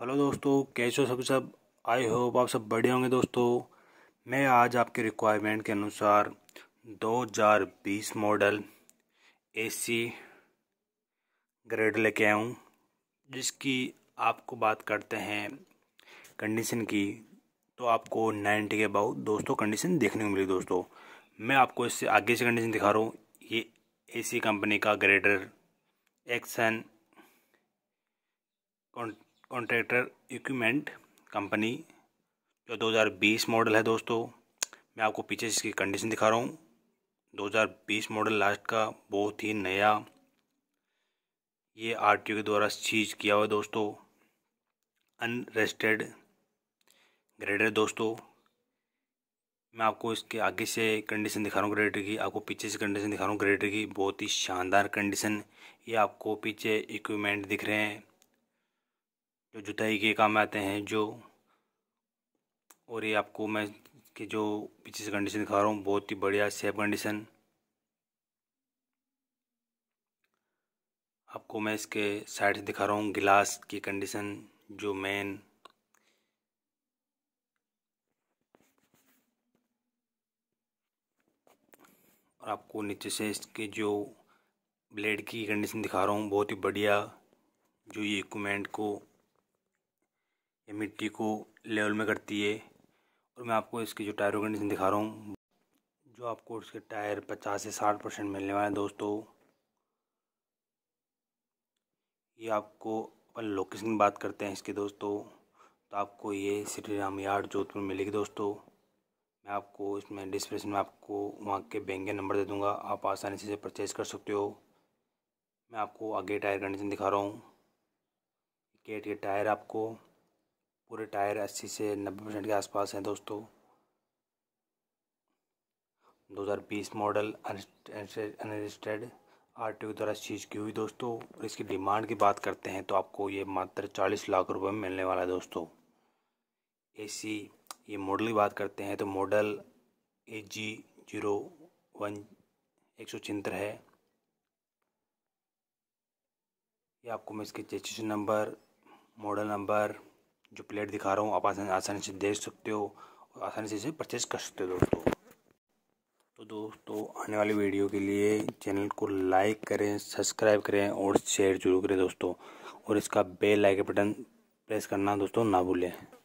hello दोस्तों कैसे हो सब सब आई होप आप सब बढ़िया होंगे दोस्तों मैं आज आपके रिक्वायरमेंट के अनुसार 2020 मॉडल एसी ग्रेड लेके आया हूँ जिसकी आपको बात करते हैं कंडीशन की तो आपको 90 के अबाउ दोस्तों कंडीशन देखने को मिली दोस्तों मैं आपको इससे आगे से कंडीशन दिखा रहा हूँ ये एसी कंपनी का ग्रेडर एक्सन कॉन्ट्रैक्टर इक्विपमेंट कंपनी जो 2020 मॉडल है दोस्तों मैं आपको पीछे इसकी कंडीशन दिखा रहा हूँ 2020 मॉडल लास्ट का बहुत ही नया ये आर के द्वारा सीज किया हुआ दोस्तों अनरेस्टेड ग्रेडर दोस्तों मैं आपको इसके आगे से कंडीशन दिखा रहा हूँ ग्रेडर की आपको पीछे से कंडीशन दिखा रहा हूँ ग्रेडर की बहुत ही शानदार कंडीशन ये आपको पीछे इक्विपमेंट दिख रहे हैं जो जुताई के काम आते हैं जो और ये आपको मैं कि जो पीछे से कंडीशन दिखा रहा हूँ बहुत ही बढ़िया सेफ कंडीशन आपको मैं इसके साइड से दिखा रहा हूँ गिलास की कंडीशन जो मेन और आपको नीचे से इसके जो ब्लेड की कंडीशन दिखा रहा हूँ बहुत ही बढ़िया जो ये इक्वमेंट को ये मिट्टी को लेवल में करती है और मैं आपको इसके जो टायरों कंडीशन दिखा रहा हूँ जो आपको इसके टायर पचास से साठ परसेंट मिलने वाले हैं दोस्तों ये आपको अपन लोकेशन बात करते हैं इसके दोस्तों तो आपको ये श्री राम यार्ड जोधपुर मिलेगी दोस्तों मैं आपको इसमें डिस्क्रिप्शन में आपको वहाँ के बैंक के नंबर दे दूँगा आप आसानी से इसे परचेज़ कर सकते हो मैं आपको आगे टायर कंडीशन दिखा रहा हूँ गेट के टायर आपको पूरे टायर 80 से 90 परसेंट के आसपास हैं दोस्तों 2020 मॉडल अनरजिस्टर्ड आर टी द्वारा चीज की हुई दोस्तों और इसकी डिमांड की बात करते हैं तो आपको ये मात्र चालीस लाख रुपए में मिलने वाला है दोस्तों एसी ये मॉडल की बात करते हैं तो model A G zero one एक सौ चिंत्र है ये आपको मैं इसके चेचिस नंबर मॉडल नंबर जो प्लेट दिखा रहा हूँ आप आसानी आसानी से देख सकते हो और आसानी से इसे परचेज कर सकते हो दोस्तों तो दोस्तों आने वाली वीडियो के लिए चैनल को लाइक करें सब्सक्राइब करें और शेयर जरूर करें दोस्तों और इसका बेल आइकन बटन प्रेस करना दोस्तों ना भूलें